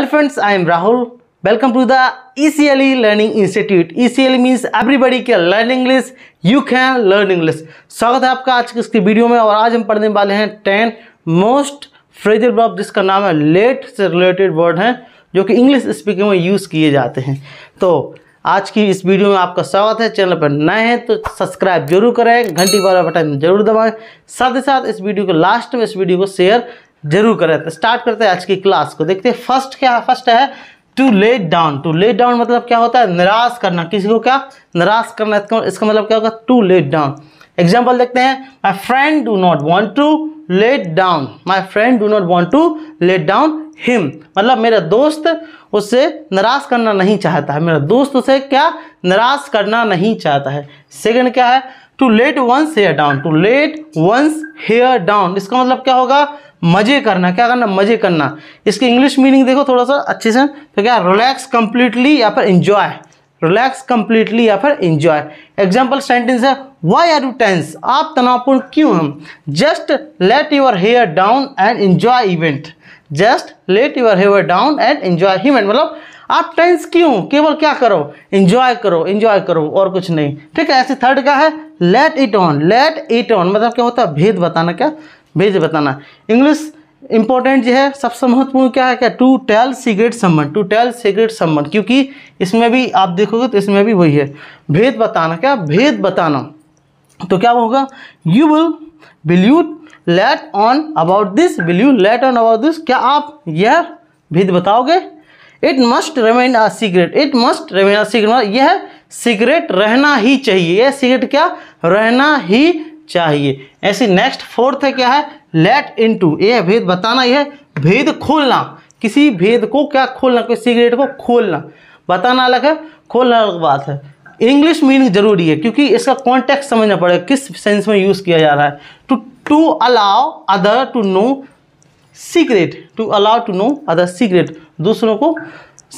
welcome to the E C L E learning institute E C L means everybody can learn English you can learn English स्वागत है आपका आज के इसकी video में और आज हम पढ़ने वाले हैं टेन मोस्ट फ्रेजर वर्ब जिसका नाम है लेट से रिलेटेड वर्ड हैं जो कि इंग्लिश स्पीकिंग में यूज़ किए जाते हैं तो आज की इस वीडियो में आपका स्वागत है चैनल पर नए हैं तो सब्सक्राइब जरूर करें घंटी वाला बटन जरूर दबाएं साथ ही साथ इस वीडियो को लास्ट में इस वीडियो को शेयर जरूर करें स्टार्ट करते हैं आज की क्लास को देखते हैं फर्स्ट क्या फर्स्ट है to lay down to lay down मतलब क्या होता है निराश करना किसी को क्या निराश करना इसका मतलब क्या होगा टू लेट डाउन एग्जाम्पल देखते हैं my friend do not want to let down my friend do not want to let down him मतलब मेरा दोस्त उसे निराश करना नहीं चाहता है मेरा दोस्त उसे क्या निराश करना नहीं चाहता है सेकेंड क्या है to let one's hair down to let one's hair down इसका मतलब क्या होगा मजे करना क्या करना मजे करना इसकी इंग्लिश मीनिंग देखो थोड़ा सा अच्छे से तो क्या रिलैक्स कंप्लीटली या फिर इंजॉय रिलैक्स कंप्लीटली या फिर इंजॉय एग्जाम्पल सेंटेंस है वाई आर यू टेंस आप तनावपूर्ण क्यों हम just let your hair down and enjoy event just let your hair down and enjoy event मतलब आप टेंस क्यों केवल क्या करो इंजॉय करो इंजॉय करो और कुछ नहीं ठीक है ऐसे थर्ड का है let it on let it on मतलब क्या होता है भेद बताना क्या भेज बताना इंग्लिश इंपॉर्टेंट जो है सबसे महत्वपूर्ण क्या है क्या टू टेल सीक्रेट संबंध टू टेल सीक्रेट संबंध क्योंकि इसमें भी आप देखोगे तो इसमें भी वही है भेद बताना क्या भेद बताना तो क्या होगा you will will you let on about this will you let on about this क्या आप यह भेद बताओगे it must remain a secret it must remain a secret यह सीक्रेट रहना ही चाहिए यह सीक्रेट क्या रहना ही चाहिए ऐसी नेक्स्ट फोर्थ है क्या है लेट इनटू ये भेद बताना ही है भेद खोलना किसी भेद को क्या खोलना कोई सिगरेट को खोलना बताना अलग है खोलना अलग बात है इंग्लिश मीनिंग जरूरी है क्योंकि इसका कॉन्टेक्स्ट समझना पड़ेगा किस सेंस में यूज़ किया जा रहा है to to allow other to know secret to allow to know other secret दूसरों को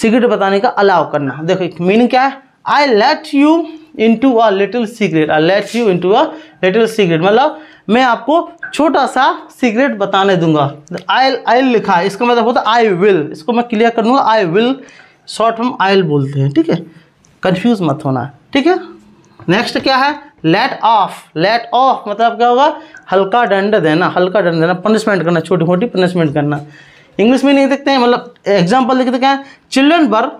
सीक्रेट बताने का अलाउ करना देखो मीनिंग क्या है I let you into a little secret I let you into a little secret मतलब मैं आपको छोटा सा सीक्रेट बताने दूंगा आई आई लिखा इसका मतलब होता है आई विल इसको मैं क्लियर कर दूंगा आई विल शॉर्ट हम आई बोलते हैं ठीक है कन्फ्यूज मत होना ठीक है नेक्स्ट क्या है लेट ऑफ लेट ऑफ मतलब क्या होगा हल्का दंड देना हल्का दंड देना पनिशमेंट करना छोटी मोटी पनिशमेंट करना इंग्लिश में नहीं देखते हैं मतलब एग्जाम्पल देखते क्या है children were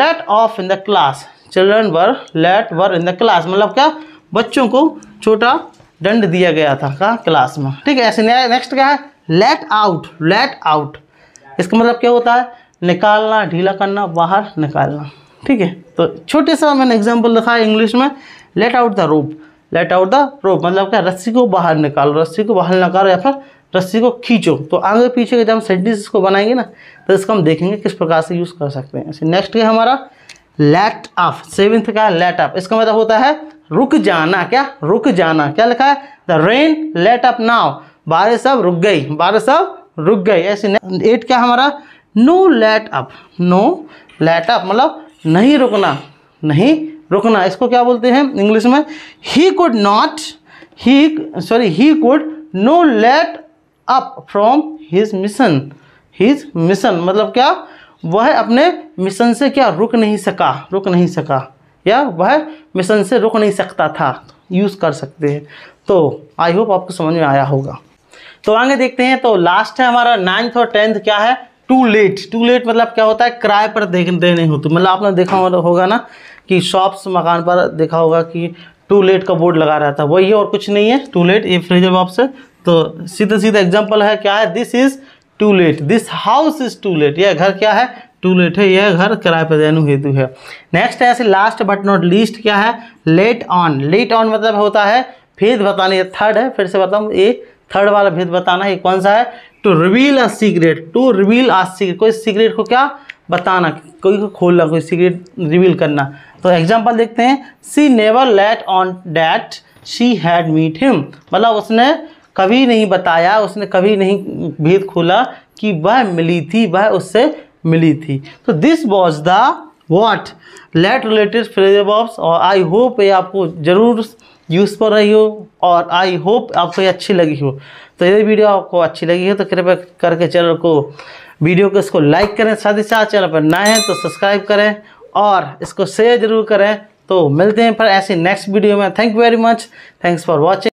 late off in the class children were late were in the class मतलब क्या बच्चों को छोटा दंड दिया गया था का क्लास में ठीक है ऐसे नेक्स्ट क्या है लेट आउट लेट आउट इसका मतलब क्या होता है निकालना ढीला करना बाहर निकालना ठीक है तो छोटे सा मैंने एग्जाम्पल लिखा है इंग्लिश में let out the rope let out the rope मतलब क्या रस्सी को बाहर निकालो रस्सी को बाहर निकालो या फिर रस्सी को खींचो तो आगे पीछे के जब हम सेंटेंस को बनाएंगे ना तो इसको हम देखेंगे किस प्रकार से यूज़ कर सकते हैं ऐसे नेक्स्ट है हमारा लेट अप सेवेंथ का लेट अप इसका मतलब होता है रुक जाना क्या रुक जाना क्या लिखा है the rain let up now बारिश अब रुक गई बारिश अब रुक गई ऐसे एट क्या हमारा no let up no let up मतलब नहीं रुकना नहीं रुकना इसको क्या बोलते हैं इंग्लिश में he could not he sorry he could no let up from his mission his mission मतलब क्या वह अपने मिशन से क्या रुक नहीं सका रुक नहीं सका या वह मिशन से रुक नहीं सकता था यूज़ कर सकते हैं तो आई होप आपको समझ में आया होगा तो आगे देखते हैं तो लास्ट है हमारा नाइन्थ और टेंथ क्या है टू लेट टू लेट मतलब क्या होता है किराए पर देख देने होती मतलब आपने देखा होगा ना कि शॉप्स मकान पर देखा होगा कि टू लेट का बोर्ड लगा रहता है वही है और कुछ नहीं है टू लेट ये फ्रेजल बॉब से तो सीधे सीधा एग्जाम्पल है क्या है this is to let this house is to let यह घर क्या है टू लेट है यह घर किराए पर देने हेतु है नेक्स्ट है ऐसे लास्ट बट नॉट लीस्ट क्या है लेट ऑन लेट ऑन मतलब होता है भेद बताने ये थर्ड है फिर से बताऊँ ये थर्ड वाला भेद बताना ये कौन सा है to reveal a secret to reveal a secret कोई सीक्रेट को क्या बताना कोई को खोलना कोई सीक्रेट रिवील करना तो एग्जाम्पल देखते हैं she never let on that she had meet him मतलब उसने कभी नहीं बताया उसने कभी नहीं भेद खोला कि वह मिली थी वह उससे मिली थी तो this was the what let related phrasal verbs और आई होप ये आपको ज़रूर पर रही हो और आई होप आपको ये अच्छी लगी हो तो यदि वीडियो आपको अच्छी लगी हो तो कृपया करके चैनल को वीडियो को इसको लाइक करें साथ ही साथ चैनल पर नए हैं तो सब्सक्राइब करें और इसको शेयर ज़रूर करें तो मिलते हैं पर ऐसे नेक्स्ट वीडियो में thank you very much thanks for watching